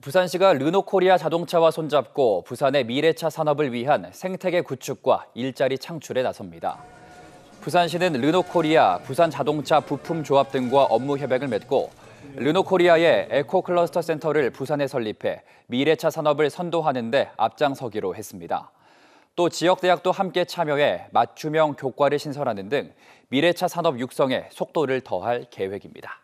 부산시가 르노코리아 자동차와 손잡고 부산의 미래차 산업을 위한 생태계 구축과 일자리 창출에 나섭니다. 부산시는 르노코리아, 부산자동차 부품조합 등과 업무 협약을 맺고 르노코리아의 에코클러스터 센터를 부산에 설립해 미래차 산업을 선도하는 데 앞장서기로 했습니다. 또 지역대학도 함께 참여해 맞춤형 교과를 신설하는 등 미래차 산업 육성에 속도를 더할 계획입니다.